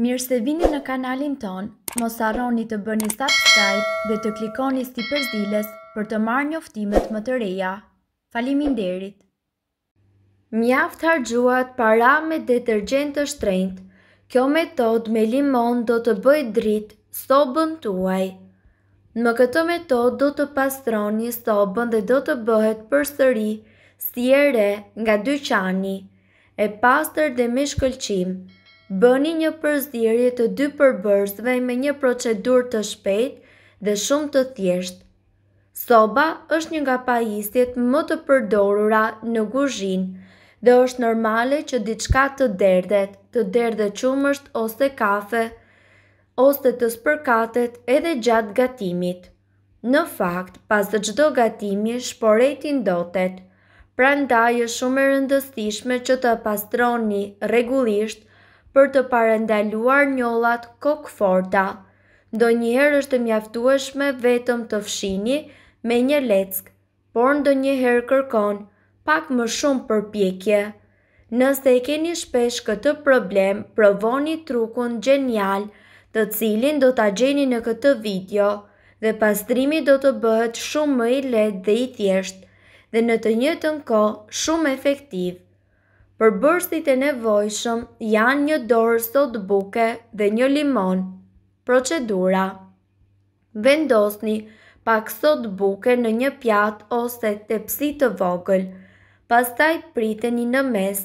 Mirë se vini në kanalin ton, mos arroni të bëni subscribe dhe të klikoni si përzdiles për të marrë njoftimet më të reja. Falimin derit! Mjaft hargjuat para me detergjent të shtrejnët. Kjo metod me limon do të bëjt drit sobën tuaj. Në këtë metod do të pastroni sobën dhe do të bëhet për sëri si ere nga dyqani, e pastër dhe me shkëlqimë bëni një përzirje të dy përbërzve me një procedur të shpejt dhe shumë të thjesht. Soba është një nga pajisjet më të përdorura në guzhin dhe është normale që diçka të derdhet, të derdhe qumësht ose kafe, ose të spërkatet edhe gjatë gatimit. Në fakt, pas të gjdo gatimi, shporetin dotet. Pra ndaj është shumë e rëndësishme që të pastroni regullisht për të parendaluar njollat kokforta. Ndo njëherë është mjaftueshme vetëm të fshini me një leck, por ndo njëherë kërkon pak më shumë për pjekje. Nëse e keni shpesh këtë problem, provoni trukun genial të cilin do t'a gjeni në këtë video dhe pastrimi do të bëhet shumë më i let dhe i thjesht dhe në të njëtën ko shumë efektiv përbërësit e nevojshëm janë një dorë sot buke dhe një limon. Procedura Vendosni pak sot buke në një pjatë ose tepsi të vogël, pastaj priteni në mes,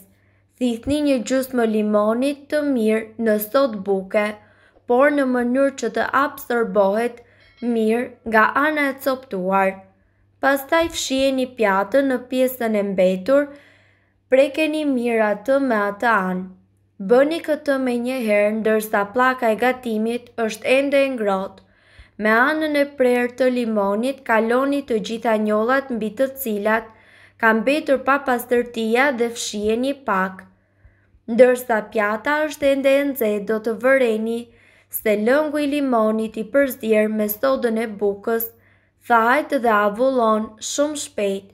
thithni një gjusë më limonit të mirë në sot buke, por në mënyrë që të absorbohet mirë nga ana e coptuar. Pastaj fshieni pjatën në pjesën e mbetur Prekeni mirë atë me atë anë. Bëni këtë me një herë ndërsa plaka e gatimit është ende e ngrohtë. Me anën e prerë të limonit, kaloni të gjitha njollat mbi të cilat ka mbetur pa pastërtia dhe fshiheni pak. Ndërsa pjata është ende e nxehtë, do të vëreni se lëngu i limonit i përzier me sodën e bukës thahet dhe avullon shumë shpejt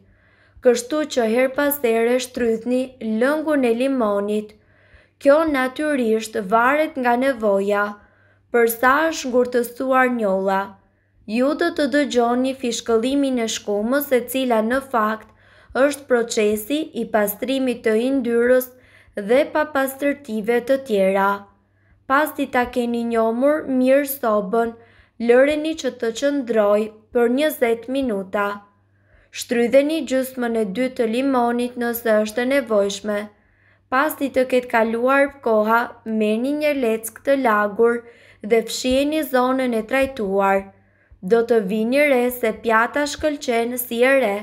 kështu që her pas here shtrydhni lëngun e limonit. Kjo natyrisht varet nga nevoja, përsa është ngurtësuar njolla. Ju do të dëgjoni fishkëllimin e shkumës e cila në fakt është procesi i pastrimit të indyrës dhe pa të tjera. Pas ti ta keni njomur mirë sobën, lëreni që të qëndroj për 20 minuta shtrydhe një gjusmë në dy të limonit nëse është e nevojshme. Pas të ketë kaluar koha, meni një një leckë të lagur dhe fshie një zonën e trajtuar. Do të vi një re se pjata shkëlqenë si e re.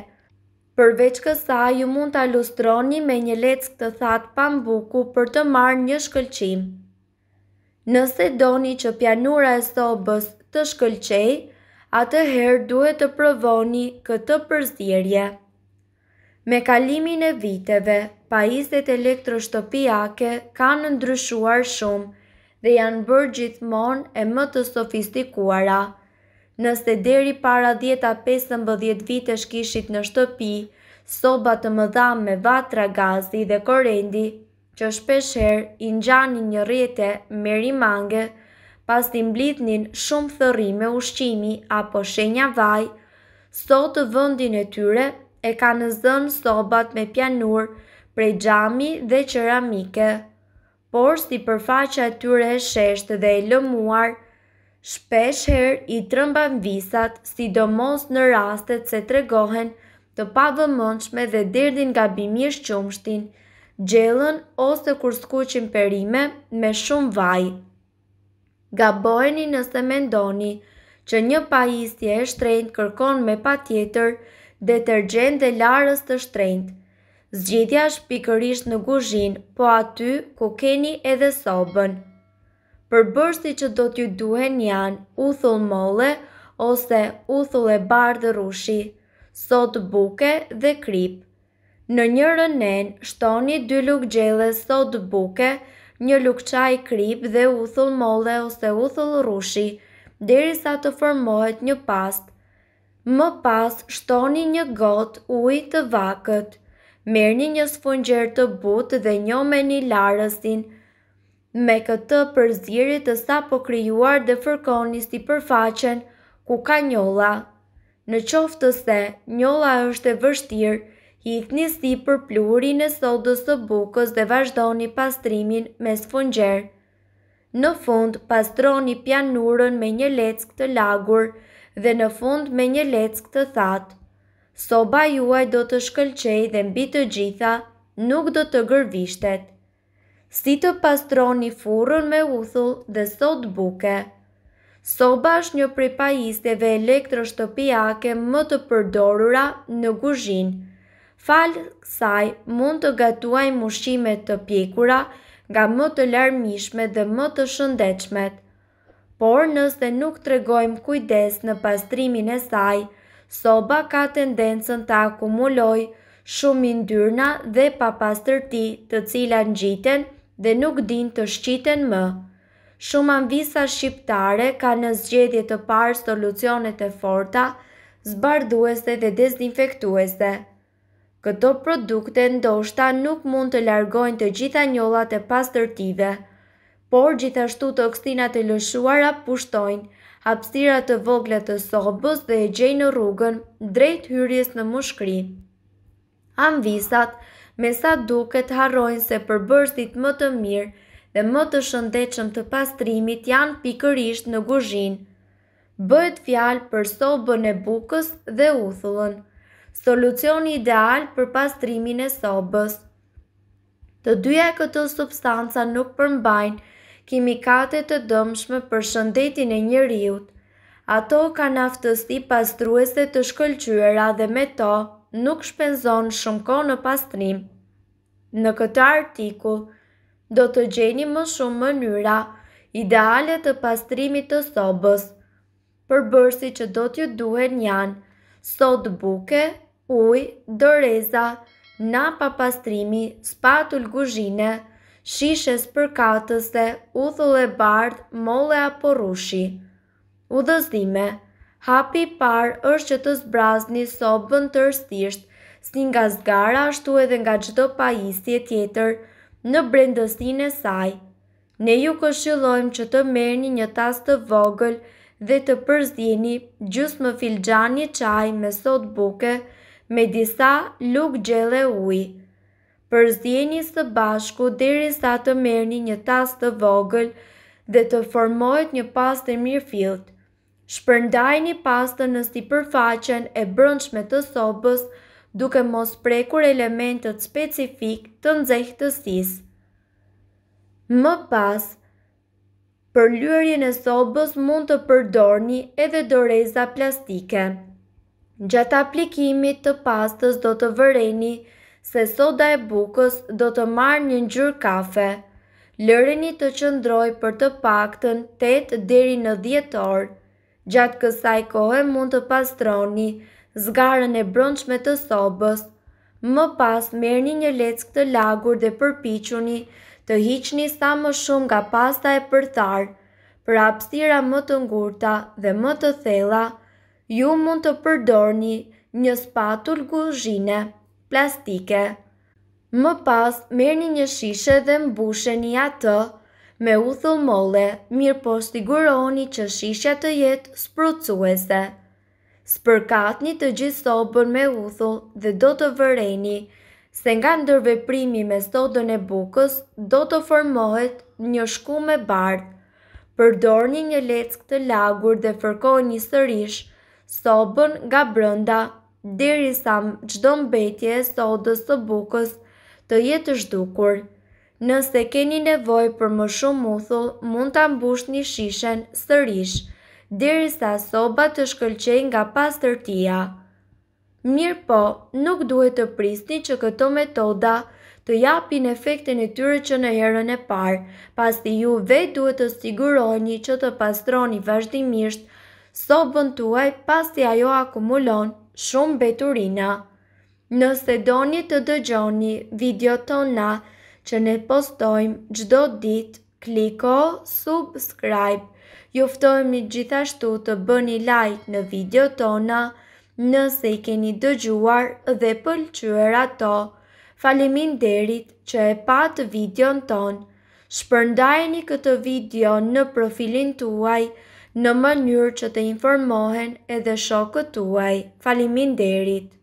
Përveç kësa ju mund të alustroni me një leckë të thatë pambuku për të marrë një shkëlqim. Nëse doni që pjanura e sobës të shkëlqejë, atëherë duhet të provoni këtë përzirje. Me kalimin e viteve, paizet elektroshtopiake kanë ndryshuar shumë dhe janë bërë gjithmonë e më të sofistikuara. Nëse deri para 10-15 vitesh kishit në shtëpi, soba të mëdha me vatra gazi dhe korendi, që shpesher i njani një rjetë merimange mange, pas të mblidhnin shumë thërrime ushqimi apo shenja vaj, sot vëndin e tyre e ka në zënë sobat me pjanur prej gjami dhe qeramike, por si përfaqa e tyre e sheshtë dhe e lëmuar, shpesh her i trëmban visat si do mos në rastet se tregohen të mëndshme dhe dirdin nga bimir shqumshtin, gjellën ose kur skuqin perime me shumë vaj. Gabojni nëse mendoni që një pajistje e shtrejnë kërkon me pa tjetër detergjent dhe larës të shtrejnë. Zgjidhja është pikërisht në guzhin, po aty ku keni edhe sobën. Për bërsi që do t'ju duhen janë uthull mole ose uthull e bardë rushi, sot buke dhe krip. Në një rënen, shtoni dy lukë gjele sot buke, një lukë qaj krip dhe uthull molle ose uthull rushi, deri sa të formohet një past. Më pas, shtoni një got uj të vakët, merni një sfungjer të but dhe një me një larësin, me këtë përzirit të sa po kryuar dhe fërkoni si përfaqen ku ka njolla. Në qoftë të se, njolla është e vështirë, Hithni si për plurin e sodës të bukës dhe vazhdoni pastrimin me sfungjer. Në fund, pastroni pjanurën me një leck të lagur dhe në fund me një leck të thatë. Soba juaj do të shkëlqej dhe mbi të gjitha nuk do të gërvishtet. Si të pastroni furën me uthull dhe sodë buke. Soba është një prej pajisjeve elektroshtëpiake më të përdorura në kuzhinë. Falë saj mund të gatuaj mushimet të pjekura nga më të larmishme dhe më të shëndechmet. Por nëse nuk të regojmë kujdes në pastrimin e saj, soba ka tendencën të akumuloj shumë indyrna dhe papastërti të cila në gjiten dhe nuk din të shqiten më. Shumë anvisa shqiptare ka në zgjedje të parë solucionet e forta, zbardhuese dhe dezinfektuese. Këto produkte ndoshta nuk mund të largojnë të gjitha njollat e pastërtive, por gjithashtu toksinat e lëshuara pushtojnë hapësira të vogla të sobës dhe e gjejnë në rrugën drejt hyrjes në mushkëri. Amvisat, me sa duket harrojnë se përbërësit më të mirë dhe më të shëndechëm të pastrimit janë pikërisht në guzhin. Bëhet fjalë për sobën e bukës dhe uthullën solucioni ideal për pastrimin e sobës. Të dyja këtë këto substanca nuk përmbajnë kimikate të dëmshme për shëndetin e njëriut Ato ka naftësti pastruese të shkëllqyra dhe me to nuk shpenzon shumë ko në pastrim. Në këtë artikull, do të gjeni më shumë mënyra ideale të pastrimit të sobës, përbërsi që do t'ju duhen janë sot buke, uj, doreza, na papastrimi, spatul guzhine, shishes përkatëse, uthull e bard, mole apo rushi. Udhëzime hapi par është që të zbrazni sobën të si nga zgara ashtu edhe nga gjdo pajistje tjetër në brendësine saj. Ne ju këshillojmë që të merni një tas të vogël, dhe të përzdjeni gjus më filgjani qaj me sot buke me disa luk gjele uj. Përzdjeni së bashku dheri sa të merni një tas të vogël dhe të formojt një pas të mirë filt. Shpërndaj një në sti përfaqen e brëndshme të sobës duke mos prekur elementet specifik të nëzhehtësis. Më pasë Për lyërjen e sobës mund të përdorni edhe doreza plastike. Gjatë aplikimit të pastës do të vëreni se soda e bukës do të marrë një ngjyrë kafe. Lëreni të qëndroj për të paktën 8 deri në 10 orë. Gjatë kësaj kohë mund të pastroni zgarën e bronçme të sobës. Më pas merrni një leckë të lagur dhe përpiquni të hiqni sa më shumë nga pasta e përtharë, për hapësira më të ngurta dhe më të thella, ju mund të përdorni një spatul guzhine plastike. Më pas, merë një shishe dhe mbusheni atë me uthull molle, mirë po siguroni që shishe të jetë sprucuese. Spërkatni të gjithë sobën me uthull dhe do të vëreni Se nga ndërveprimi me sodën e bukës, do të formohet një shkumë bardhë. Përdorni përdor një një leck të lagur dhe fërkoni një sërish sobën nga brënda, diri sa më mbetje e sodës të bukës të jetë shdukur. Nëse keni nevoj për më shumë uthull, mund të ambush një shishen sërish, diri sa soba të shkëlqen nga pastërtia. tërtia. Mirë po, nuk duhet të prisni që këto metoda të japin efekte në tyre që në herën e parë, pas të ju vej duhet të stigurojni që të pastroni vazhdimisht, so bëntuaj pas të ajo akumulon shumë beturina. Nëse doni të dëgjoni video tona që ne postojmë gjdo dit, kliko subscribe, juftojmë i gjithashtu të bëni like në video tona, nëse i keni dëgjuar dhe pëlqyer ato. Falimin derit që e pat videon ton. Shpërndajeni këtë video në profilin tuaj në mënyrë që të informohen edhe shokët tuaj. Falimin derit.